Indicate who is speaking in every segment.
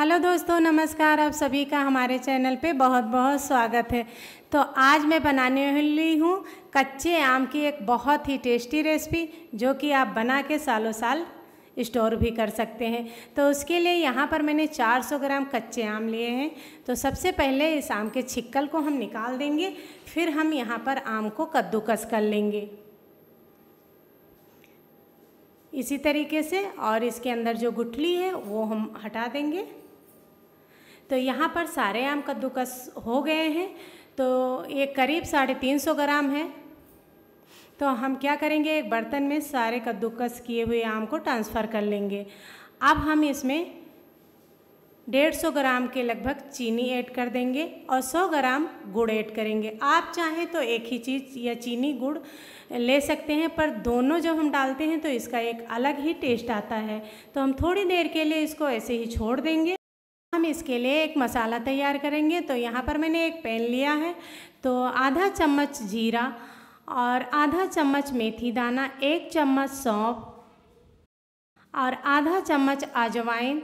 Speaker 1: hello दोस्तों नमस्कार आप सभी का हमारे चैनल पे बहुत बहुत स्वागत है तो आज मैं बनाने वाली हूँ कच्चे आम की एक बहुत ही टेस्टी रेसिपी जो कि आप बना के सालों साल स्टोर भी कर सकते हैं तो उसके लिए यहाँ पर मैंने 400 ग्राम कच्चे आम लिए हैं तो सबसे पहले इस आम के छिक्कल को हम निकाल देंगे फिर हम यहाँ पर आम को कद्दूकस कर लेंगे इसी तरीके से और इसके अंदर जो गुठली है वो हम हटा देंगे तो यहाँ पर सारे आम कद्दूकस हो गए हैं तो ये करीब साढ़े तीन सौ ग्राम है तो हम क्या करेंगे एक बर्तन में सारे कद्दूकस किए हुए आम को ट्रांसफ़र कर लेंगे अब हम इसमें डेढ़ सौ ग्राम के लगभग चीनी ऐड कर देंगे और सौ ग्राम गुड़ ऐड करेंगे आप चाहें तो एक ही चीज़ या चीनी गुड़ ले सकते हैं पर दोनों जब हम डालते हैं तो इसका एक अलग ही टेस्ट आता है तो हम थोड़ी देर के लिए इसको ऐसे ही छोड़ देंगे हम इसके लिए एक मसाला तैयार करेंगे तो यहाँ पर मैंने एक पैन लिया है तो आधा चम्मच जीरा और आधा चम्मच मेथी दाना एक चम्मच सौंप और आधा चम्मच अजवाइन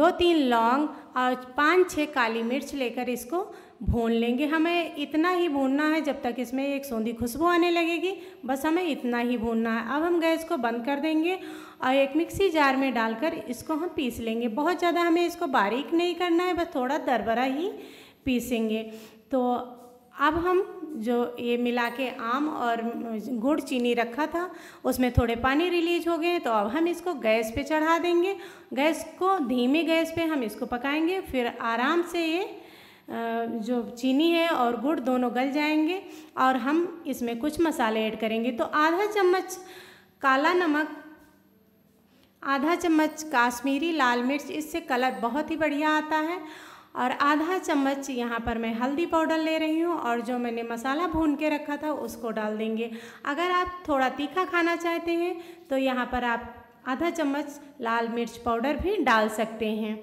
Speaker 1: दो तीन लौंग और पाँच छह काली मिर्च लेकर इसको भून लेंगे हमें इतना ही भूनना है जब तक इसमें एक सौंधी खुशबू आने लगेगी बस हमें इतना ही भूनना है अब हम गैस को बंद कर देंगे और एक मिक्सी जार में डालकर इसको हम पीस लेंगे बहुत ज़्यादा हमें इसको बारीक नहीं करना है बस थोड़ा दरबरा ही पीसेंगे तो अब हम जो ये मिला के आम और गुड़ चीनी रखा था उसमें थोड़े पानी रिलीज हो गए तो अब हम इसको गैस पे चढ़ा देंगे गैस को धीमे गैस पे हम इसको पकाएंगे फिर आराम से ये जो चीनी है और गुड़ दोनों गल जाएंगे और हम इसमें कुछ मसाले ऐड करेंगे तो आधा चम्मच काला नमक आधा चम्मच काश्मीरी लाल मिर्च इससे कलर बहुत ही बढ़िया आता है और आधा चम्मच यहाँ पर मैं हल्दी पाउडर ले रही हूँ और जो मैंने मसाला भून के रखा था उसको डाल देंगे अगर आप थोड़ा तीखा खाना चाहते हैं तो यहाँ पर आप आधा चम्मच लाल मिर्च पाउडर भी डाल सकते हैं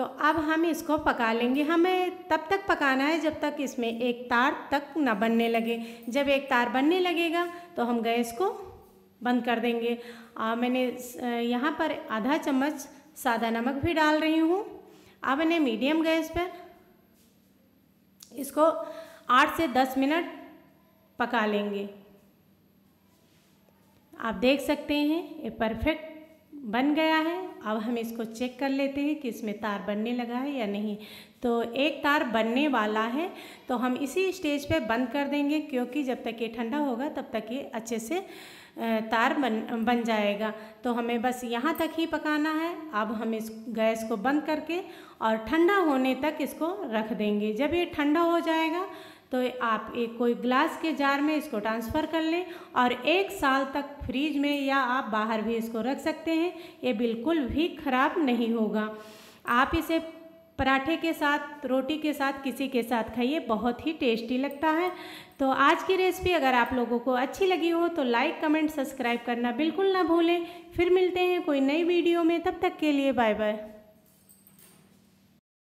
Speaker 1: तो अब हम इसको पका लेंगे हमें तब तक पकाना है जब तक इसमें एक तार तक ना बनने लगे जब एक तार बनने लगेगा तो हम गैस को बंद कर देंगे आ, मैंने यहाँ पर आधा चम्मच सादा नमक भी डाल रही हूँ अब मैंने मीडियम गैस पर इसको आठ से दस मिनट पका लेंगे आप देख सकते हैं ये परफेक्ट बन गया है अब हम इसको चेक कर लेते हैं कि इसमें तार बनने लगा है या नहीं तो एक तार बनने वाला है तो हम इसी स्टेज पे बंद कर देंगे क्योंकि जब तक ये ठंडा होगा तब तक ये अच्छे से तार बन बन जाएगा तो हमें बस यहाँ तक ही पकाना है अब हम इस गैस को बंद करके और ठंडा होने तक इसको रख देंगे जब ये ठंडा हो जाएगा तो आप एक कोई ग्लास के जार में इसको ट्रांसफ़र कर लें और एक साल तक फ्रीज में या आप बाहर भी इसको रख सकते हैं ये बिल्कुल भी ख़राब नहीं होगा आप इसे पराठे के साथ रोटी के साथ किसी के साथ खाइए बहुत ही टेस्टी लगता है तो आज की रेसिपी अगर आप लोगों को अच्छी लगी हो तो लाइक कमेंट सब्सक्राइब करना बिल्कुल ना भूलें फिर मिलते हैं कोई नई वीडियो में तब तक के लिए बाय बाय